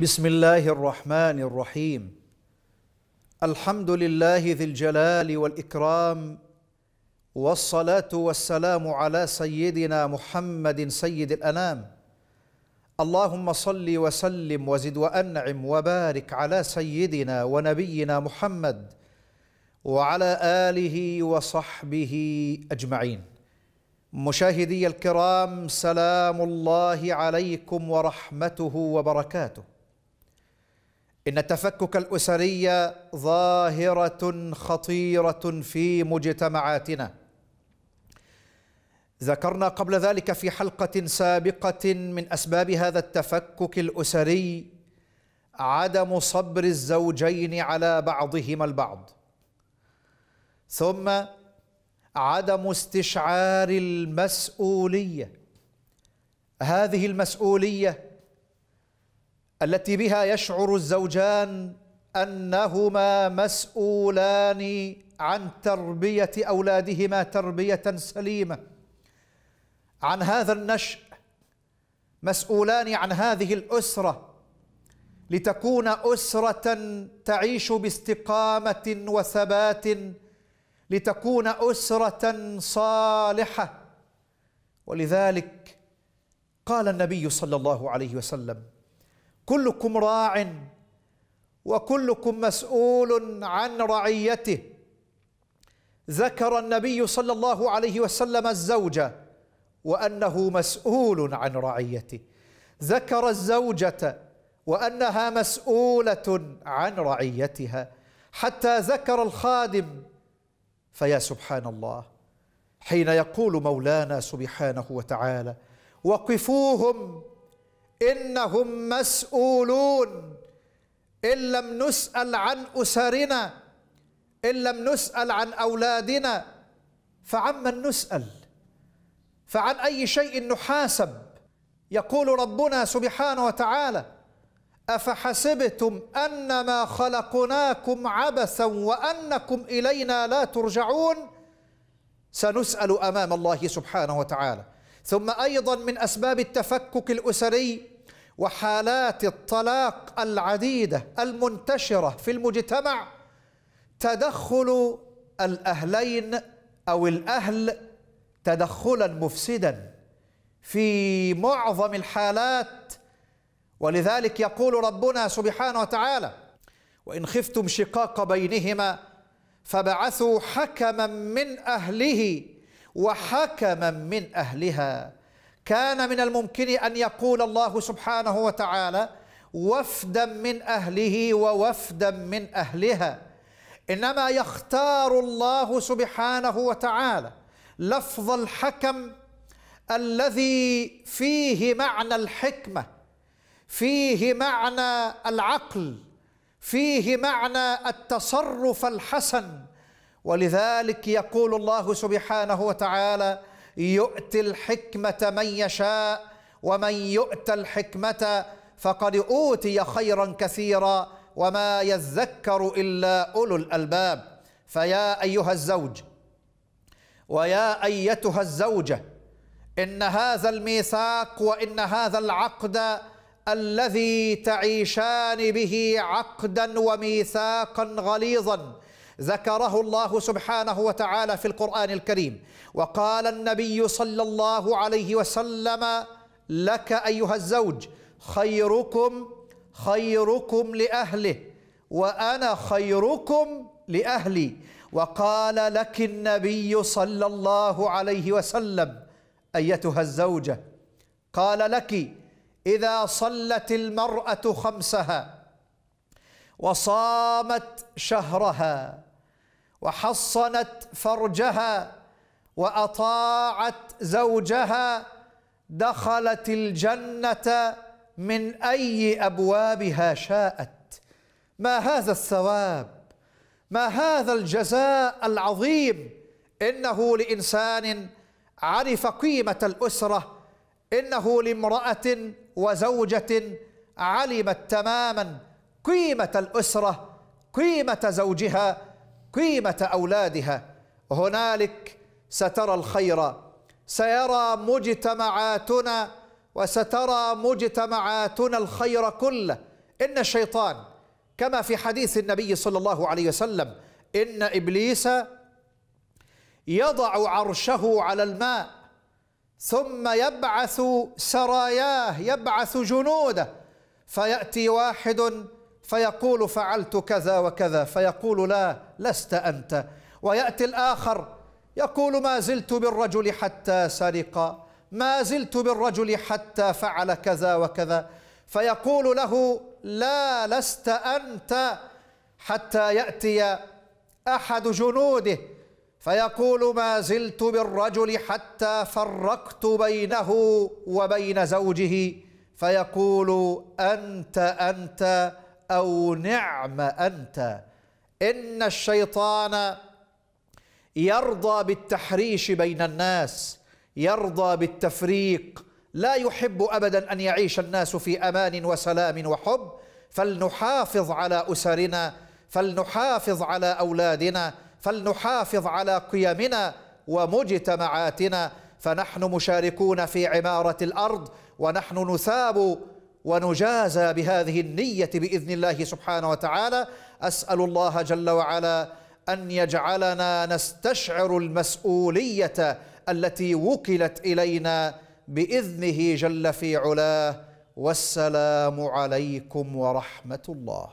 بسم الله الرحمن الرحيم الحمد لله ذي الجلال والاكرام والصلاه والسلام على سيدنا محمد سيد الانام اللهم صل وسلم وزد وانعم وبارك على سيدنا ونبينا محمد وعلى اله وصحبه اجمعين مشاهدي الكرام سلام الله عليكم ورحمته وبركاته إن التفكك الأسري ظاهرة خطيرة في مجتمعاتنا ذكرنا قبل ذلك في حلقة سابقة من أسباب هذا التفكك الأسري عدم صبر الزوجين على بعضهما البعض ثم عدم استشعار المسؤولية هذه المسؤولية التي بها يشعر الزوجان انهما مسؤولان عن تربيه اولادهما تربيه سليمه عن هذا النشء مسؤولان عن هذه الاسره لتكون اسره تعيش باستقامه وثبات لتكون اسره صالحه ولذلك قال النبي صلى الله عليه وسلم كلكم راع وكلكم مسؤول عن رعيته ذكر النبي صلى الله عليه وسلم الزوجة وأنه مسؤول عن رعيته ذكر الزوجة وأنها مسؤولة عن رعيتها حتى ذكر الخادم فيا سبحان الله حين يقول مولانا سبحانه وتعالى وقفوهم إنهم مسؤولون إن لم نسأل عن أسرنا إن لم نسأل عن أولادنا فعمن نسأل فعن أي شيء نحاسب يقول ربنا سبحانه وتعالى أفحسبتم أنما خلقناكم عبثا وأنكم إلينا لا ترجعون سنسأل أمام الله سبحانه وتعالى ثم أيضا من أسباب التفكك الأسري وحالات الطلاق العديده المنتشره في المجتمع تدخل الاهلين او الاهل تدخلا مفسدا في معظم الحالات ولذلك يقول ربنا سبحانه وتعالى وان خفتم شقاق بينهما فبعثوا حكما من اهله وحكما من اهلها كان من الممكن أن يقول الله سبحانه وتعالى وفدا من أهله ووفدا من أهلها إنما يختار الله سبحانه وتعالى لفظ الحكم الذي فيه معنى الحكمة فيه معنى العقل فيه معنى التصرف الحسن ولذلك يقول الله سبحانه وتعالى يؤتي الحكمة من يشاء ومن يؤت الحكمة فقد أوتي خيرا كثيرا وما يذكر إلا أولو الألباب فيا أيها الزوج ويا أيتها الزوجة إن هذا الميثاق وإن هذا العقد الذي تعيشان به عقدا وميثاقا غليظا ذكره الله سبحانه وتعالى في القرآن الكريم وقال النبي صلى الله عليه وسلم لك أيها الزوج خيركم خيركم لأهله وأنا خيركم لأهلي وقال لك النبي صلى الله عليه وسلم أيتها الزوجة قال لك إذا صلت المرأة خمسها وصامت شهرها وحصنت فرجها واطاعت زوجها دخلت الجنه من اي ابوابها شاءت ما هذا الثواب ما هذا الجزاء العظيم انه لانسان عرف قيمه الاسره انه لامراه وزوجه علمت تماما قيمه الاسره قيمه زوجها قيمة أولادها هنالك سترى الخير سيرى مجتمعاتنا وسترى مجتمعاتنا الخير كله إن الشيطان كما في حديث النبي صلى الله عليه وسلم إن إبليس يضع عرشه على الماء ثم يبعث سراياه يبعث جنوده فيأتي واحد فيقول فعلت كذا وكذا فيقول لا لست أنت ويأتي الآخر يقول ما زلت بالرجل حتى سرق ما زلت بالرجل حتى فعل كذا وكذا فيقول له لا لست أنت حتى يأتي أحد جنوده فيقول ما زلت بالرجل حتى فرقت بينه وبين زوجه فيقول أنت أنت أو نعم أنت إن الشيطان يرضى بالتحريش بين الناس يرضى بالتفريق لا يحب أبدا أن يعيش الناس في أمان وسلام وحب فلنحافظ على أسرنا فلنحافظ على أولادنا فلنحافظ على قيمنا ومجتمعاتنا فنحن مشاركون في عمارة الأرض ونحن نثاب ونجازى بهذه النية بإذن الله سبحانه وتعالى أسأل الله جل وعلا أن يجعلنا نستشعر المسؤولية التي وكلت إلينا بإذنه جل في علاه والسلام عليكم ورحمة الله